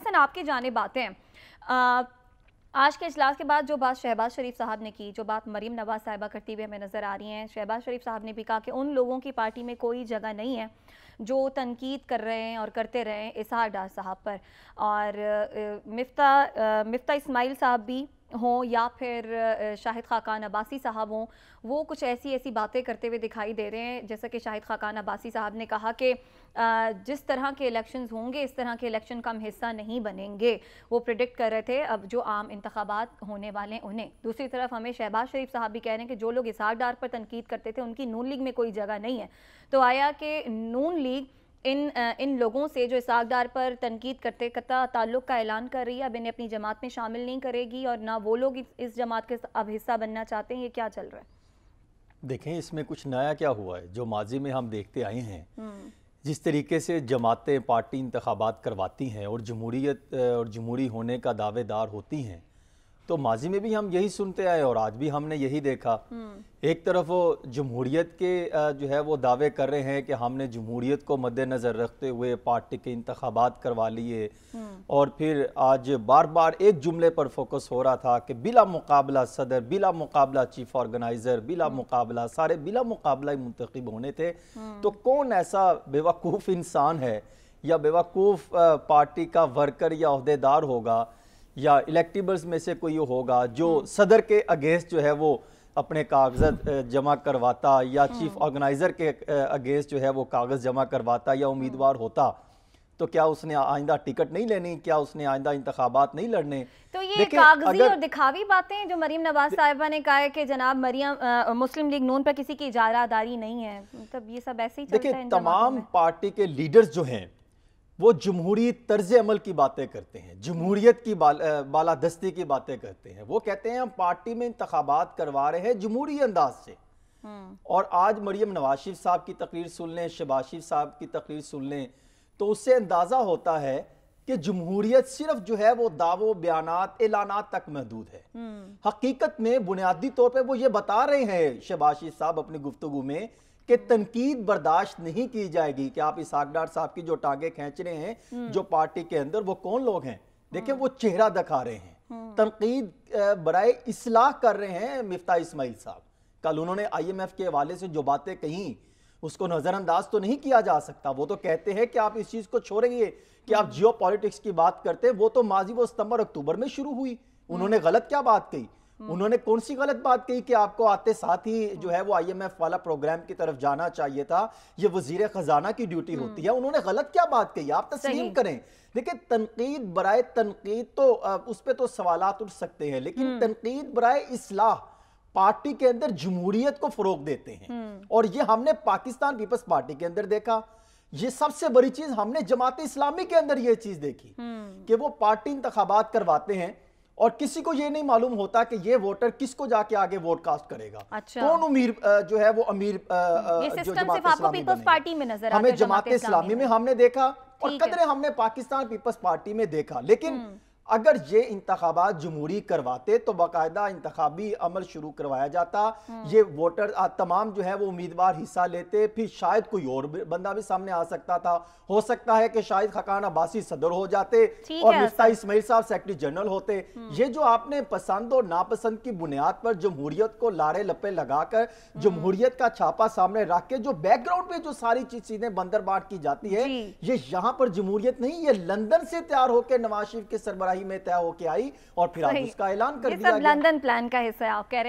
हसन आपकी जानब आते हैं आज के अजलास के बाद जो बात शहबाज शरीफ साहब ने की जो बात मरीम नवाज साहिबा करती हुई हमें नज़र आ रही हैं शहबाज शरीफ साहब ने भी कहा कि उन लोगों की पार्टी में कोई जगह नहीं है जो तनकीद कर रहे हैं और करते रहे इसहार डार साहब पर और मिफ्ता मिफ्ता इस्माइल साहब भी हों या फिर शाहिद खाकान अब्बासी साहब हों वो कुछ ऐसी ऐसी बातें करते हुए दिखाई दे रहे हैं जैसा कि शाहिद खाकान अब्बासी साहब ने कहा कि जिस तरह के इलेक्शन होंगे इस तरह के इलेक्शन का हम हिस्सा नहीं बनेंगे वो प्रिडिक्ट कर रहे थे अब जो आम इंतबात होने वाले हैं उन्हें दूसरी तरफ हमें शहबाज शरीफ साहब भी कह रहे हैं कि जो लोग इसार डार पर तनकीद करते थे उनकी नून लीग में कोई जगह नहीं है तो आया कि नून लीग इन इन लोगों से जो इसहाकदार पर तनकीद करते कता ताल्लुक़ का ऐलान कर रही है अब इन्हें अपनी जमात में शामिल नहीं करेगी और ना वो लोग इस जमात के अब हिस्सा बनना चाहते हैं ये क्या चल रहा है देखें इसमें कुछ नया क्या हुआ है जो माजी में हम देखते आए हैं हम्म। जिस तरीके से जमातें पार्टी इंतबात करवाती हैं और जमहूरीत और जमहूरी होने का दावेदार होती हैं तो माजी में भी हम यही सुनते आए और आज भी हमने यही देखा हम्म। एक तरफ वो जमहूरीत के जो है वो दावे कर रहे हैं कि हमने जमहूरीत को मद्देनज़र रखते हुए पार्टी के इंतबात करवा लिए हम्म। और फिर आज बार बार एक जुमले पर फोकस हो रहा था कि बिला मुकाबला सदर बिला मुकाबला चीफ ऑर्गेनाइज़र बिला हम्म। मुकाबला सारे बिला मुकाबला ही मुंतखब होने थे तो कौन ऐसा बेवकूफ़ इंसान है या बेवकूफ़ पार्टी का वर्कर या अहदेदार होगा या इलेक्टिबल्स में से कोई होगा जो सदर के अगेंस्ट जो है वो अपने कागजात जमा करवाता या चीफ ऑर्गेनाइज़र हम्म। के अगेंस्ट जो है वो कागज़ जमा करवाता या उम्मीदवार हम्म। होता तो क्या उसने आइंदा टिकट नहीं लेनी क्या उसने आइंदा इंतबात नहीं लड़ने तो ये कागजी और दिखावी बातें जो मरीम नवाज साहिबा ने कहा है कि जनाब मरियम मुस्लिम लीग नून पर किसी की इजारादारी नहीं है तब मतलब ये सब ऐसे ही देखिए तमाम पार्टी के लीडर्स जो हैं वो जमहूरी तर्ज अमल की बातें करते हैं जमहूरीत की बाल, बालादस्ती की बातें करते हैं वो कहते हैं हम पार्टी में इंतबात करवा रहे हैं जमहूरी अंदाज से हम्म। और आज मरियम नवाज साहब की तकरीर सुन लें शबाज साहब की तकरीर सुन लें तो उससे अंदाज़ा होता है कि जमहूरीत सिर्फ जो है वो दावो बयान एलाना तक महदूद है हम्म। हकीकत में बुनियादी तौर पर वो ये बता रहे हैं शबाशी साहब अपनी गुफ्तु में कि तनकीद बर्दाश्त नहीं की जाएगी कि आप इसाक डार साहब की जो टांगे खींच रहे हैं हम्म। जो पार्टी के अंदर वो कौन लोग हैं देखिए हम्म। वो चेहरा दिखा रहे हैं हम्म। तनकीद बरए इसलाह कर रहे हैं मिफ्ता इसमाइल साहब कल उन्होंने आई एम एफ के हवाले से जो बातें कहीं उसको नज़रअंदाज तो नहीं किया जा सकता वो तो कहते हैं कि आप इस चीज़ को छोड़ेंगे कि आप जियो की बात करते हैं वो तो माजी वो सितंबर अक्टूबर में शुरू हुई उन्होंने गलत क्या बात कही हम्म। उन्होंने कौन सी गलत बात कही कि आपको आते साथ ही जो है वो आईएमएफ वाला प्रोग्राम की तरफ जाना चाहिए था ये वजीर खजाना की ड्यूटी हम्म। होती है उन्होंने गलत क्या बात कही आप तस्लीम करें देखिए तनकीद बरए तनकीद तो उस पर तो सवाल उठ सकते हैं लेकिन हम्म। तनकीद बरए इसलाह पार्टी के अंदर जमहूरियत को फरोग देते हैं और ये हमने पाकिस्तान पीपल्स पार्टी के अंदर देखा ये सबसे बड़ी चीज हमने जमात इस्लामी के अंदर ये चीज देखी कि वो पार्टी इंतबात करवाते हैं और किसी को ये नहीं मालूम होता कि ये वोटर किसको जाके आगे वोट कास्ट करेगा अच्छा। कौन उमीर जो है वो अमीर जो जमात पीपल्स पार्टी में नजर हमें जमात इस्लामी में हमने देखा और कदरे हमने पाकिस्तान पीपल्स पार्टी में देखा लेकिन हम्म। अगर ये इंतबात जमहूरी करवाते तो बाकायदा इंतबी अमल शुरू करवाया जाता हम्म। ये वोटर तमाम जो है वो उम्मीदवार हिस्सा लेते फिर शायद कोई और बंदा भी सामने आ सकता था हो सकता है कि शायद खकान अब्बासी सदर हो जाते और मुफ्ता इसमाइल साहब सेक्रेटरी जनरल होते हम्म। ये जो आपने पसंद और नापसंद की बुनियाद पर जमहूरियत को लारे लपे लगाकर हम्म। जमहूरियत का छापा सामने रख के जो बैकग्राउंड में जो सारी चीज चीजें बंदर बाट की जाती है ये यहाँ पर जमहूरियत नहीं ये लंदन से तैयार होकर नवाज शरीफ के सरबराही में तय होकर आई और फिर आज उसका ऐलान कर दिया लंदन प्लान का हिस्सा आप कह रहे हैं